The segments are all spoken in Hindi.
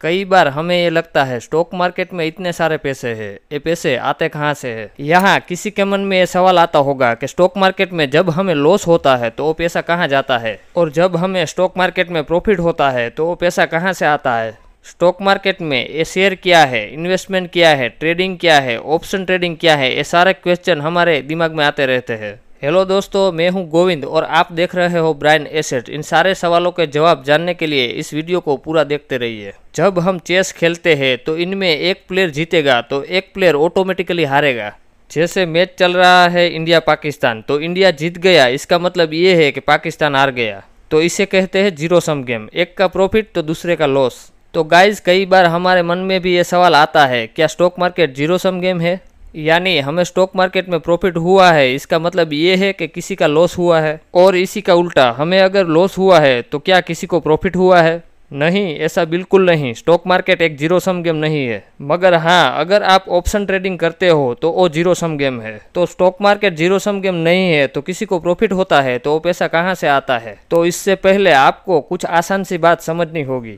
कई बार हमें ये लगता है स्टॉक मार्केट में इतने सारे पैसे हैं ये पैसे आते कहाँ से है यहाँ किसी के मन में ये सवाल आता होगा कि स्टॉक मार्केट में जब हमें लॉस होता है तो वो पैसा कहाँ जाता है और जब हमें स्टॉक मार्केट में प्रॉफिट होता है तो वो पैसा कहाँ से आता है स्टॉक मार्केट में ये शेयर क्या है इन्वेस्टमेंट क्या है ट्रेडिंग क्या है ऑप्शन ट्रेडिंग क्या है ये सारे क्वेश्चन हमारे दिमाग में आते रहते हैं हेलो दोस्तों मैं हूं गोविंद और आप देख रहे हो ब्राइन एसेट इन सारे सवालों के जवाब जानने के लिए इस वीडियो को पूरा देखते रहिए जब हम चेस खेलते हैं तो इनमें एक प्लेयर जीतेगा तो एक प्लेयर ऑटोमेटिकली हारेगा जैसे मैच चल रहा है इंडिया पाकिस्तान तो इंडिया जीत गया इसका मतलब ये है कि पाकिस्तान हार गया तो इसे कहते हैं जीरो सम गेम एक का प्रॉफिट तो दूसरे का लॉस तो गाइज कई बार हमारे मन में भी ये सवाल आता है क्या stock market zero sum game है यानी हमें स्टॉक मार्केट में प्रॉफिट हुआ है इसका मतलब ये है कि किसी का लॉस हुआ है और इसी का उल्टा हमें अगर लॉस हुआ है तो क्या किसी को प्रॉफिट हुआ है नहीं ऐसा बिल्कुल नहीं स्टॉक मार्केट एक जीरो सम गेम नहीं है मगर हाँ अगर आप ऑप्शन ट्रेडिंग करते हो तो वो जीरो सम गेम है तो stock market zero sum game नहीं है तो किसी को प्रॉफिट होता है तो वो पैसा कहाँ से आता है तो इससे पहले आपको कुछ आसान सी बात समझनी होगी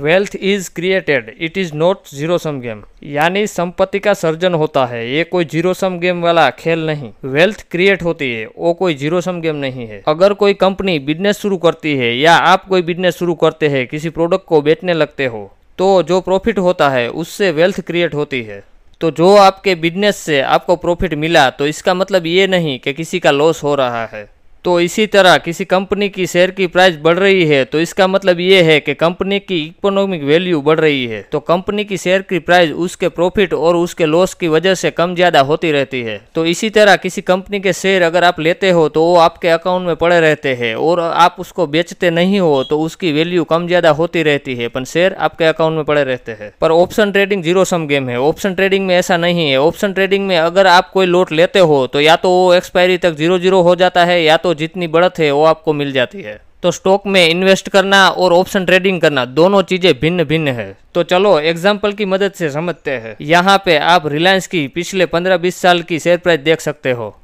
wealth is created it is not zero sum game यानी संपत्ति का सर्जन होता है ये कोई जीरो सम गेम वाला खेल नहीं वेल्थ क्रिएट होती है वो कोई जीरो सम गेम नहीं है अगर कोई कंपनी बिजनेस शुरू करती है या आप कोई बिजनेस शुरू करते हैं किसी प्रोडक्ट को बेचने लगते हो तो जो प्रॉफिट होता है उससे वेल्थ क्रिएट होती है तो जो आपके बिजनेस से आपको प्रॉफिट मिला तो इसका मतलब ये नहीं कि किसी का लॉस हो रहा है तो इसी तरह किसी कंपनी की शेयर की प्राइस बढ़ रही है तो इसका मतलब ये है कि कंपनी की इकोनॉमिक वैल्यू बढ़ रही है तो कंपनी की शेयर की प्राइस उसके प्रॉफिट और उसके लॉस की वजह से कम ज्यादा होती रहती है तो इसी तरह किसी कंपनी के शेयर अगर आप लेते हो तो वो आपके अकाउंट में पड़े रहते हैं और आप उसको बेचते नहीं हो तो उसकी वैल्यू कम ज्यादा होती रहती है पर शेयर आपके अकाउंट में पड़े रहते हैं पर option trading zero sum game है ऑप्शन ट्रेडिंग में ऐसा नहीं है ऑप्शन ट्रेडिंग में अगर आप कोई लोट लेते हो तो या तो वो एक्सपायरी तक जीरो जीरो हो जाता है या तो जितनी बढ़त है वो आपको मिल जाती है तो स्टॉक में इन्वेस्ट करना और ऑप्शन ट्रेडिंग करना दोनों चीजें भिन्न भिन्न है तो चलो एग्जाम्पल की मदद से समझते हैं यहाँ पे आप रिलायंस की पिछले 15-20 साल की शेयर प्राइस देख सकते हो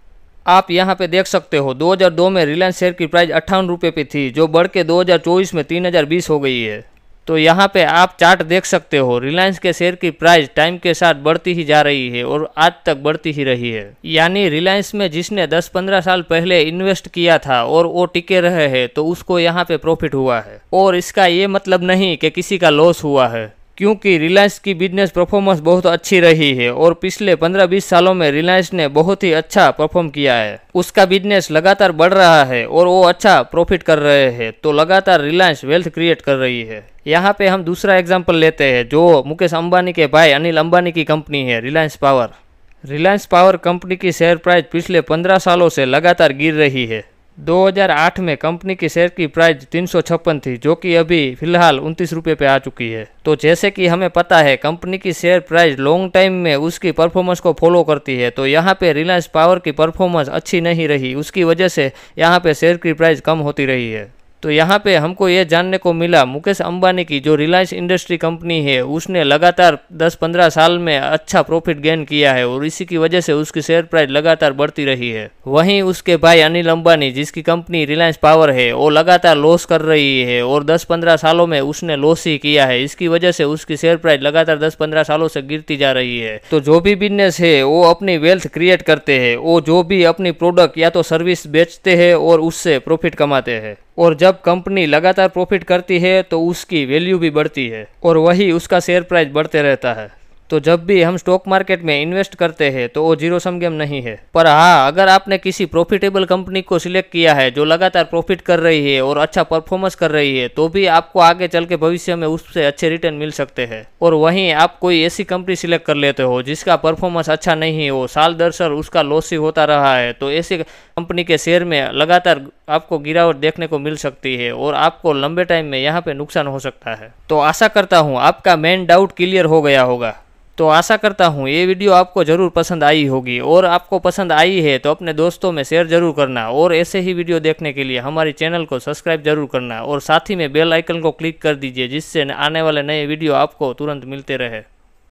आप यहाँ पे देख सकते हो 2002 में रिलायंस शेयर की प्राइस अट्ठावन रुपये पे थी जो बढ़ के 2024 में तीन हो गई है तो यहाँ पे आप चार्ट देख सकते हो रिलायंस के शेयर की प्राइस टाइम के साथ बढ़ती ही जा रही है और आज तक बढ़ती ही रही है यानी रिलायंस में जिसने 10-15 साल पहले इन्वेस्ट किया था और वो टिके रहे हैं तो उसको यहाँ पे प्रॉफिट हुआ है और इसका ये मतलब नहीं कि किसी का लॉस हुआ है क्योंकि रिलायंस की बिजनेस परफॉर्मेंस बहुत अच्छी रही है और पिछले 15-20 सालों में रिलायंस ने बहुत ही अच्छा परफॉर्म किया है उसका बिजनेस लगातार बढ़ रहा है और वो अच्छा प्रॉफिट कर रहे हैं तो लगातार रिलायंस वेल्थ क्रिएट कर रही है यहाँ पे हम दूसरा एग्जाम्पल लेते हैं जो मुकेश अंबानी के भाई अनिल अंबानी की कंपनी है Reliance Power Reliance Power company की शेयर प्राइस पिछले पंद्रह सालों से लगातार गिर रही है 2008 में कंपनी की शेयर की प्राइस तीन थी जो कि अभी फिलहाल उनतीस रुपये पे आ चुकी है तो जैसे कि हमें पता है कंपनी की शेयर प्राइस लॉन्ग टाइम में उसकी परफॉर्मेंस को फॉलो करती है तो यहाँ पे रिलायंस पावर की परफॉर्मेंस अच्छी नहीं रही उसकी वजह से यहाँ पे शेयर की प्राइस कम होती रही है तो यहाँ पे हमको ये जानने को मिला मुकेश अंबानी की जो रिलायंस इंडस्ट्री कंपनी है उसने लगातार 10-15 साल में अच्छा प्रॉफिट गेन किया है और इसी की वजह से उसकी शेयर प्राइस लगातार बढ़ती रही है वहीं उसके भाई अनिल अंबानी जिसकी कंपनी रिलायंस पावर है वो लगातार लॉस कर रही है और दस पंद्रह सालों में उसने लॉस ही किया है इसकी वजह से उसकी शेयर प्राइस लगातार दस पंद्रह सालों से गिरती जा रही है तो जो भी बिजनेस है वो अपनी वेल्थ क्रिएट करते हैं वो जो भी अपनी प्रोडक्ट या तो सर्विस बेचते हैं और उससे प्रॉफिट कमाते हैं और जब कंपनी लगातार प्रॉफिट करती है तो उसकी वैल्यू भी बढ़ती है और वही उसका शेयर प्राइस बढ़ते रहता है तो जब भी हम स्टॉक मार्केट में इन्वेस्ट करते हैं तो वो जीरो सम गेम नहीं है पर हाँ अगर आपने किसी प्रॉफिटेबल कंपनी को सिलेक्ट किया है जो लगातार प्रॉफिट कर रही है और अच्छा परफॉर्मेंस कर रही है तो भी आपको आगे चल के भविष्य में उससे अच्छे रिटर्न मिल सकते हैं और वहीं आप कोई ऐसी कंपनी सिलेक्ट कर लेते हो जिसका परफॉर्मेंस अच्छा नहीं हो साल दर साल उसका लॉस ही होता रहा है तो ऐसी कंपनी के शेयर में लगातार आपको गिरावट देखने को मिल सकती है और आपको लंबे टाइम में यहाँ पे नुकसान हो सकता है तो आशा करता हूँ आपका मेन डाउट क्लियर हो गया होगा तो आशा करता हूँ ये वीडियो आपको ज़रूर पसंद आई होगी और आपको पसंद आई है तो अपने दोस्तों में शेयर ज़रूर करना और ऐसे ही वीडियो देखने के लिए हमारे चैनल को सब्सक्राइब जरूर करना और साथ ही में बेल आइकन को क्लिक कर दीजिए जिससे आने वाले नए वीडियो आपको तुरंत मिलते रहे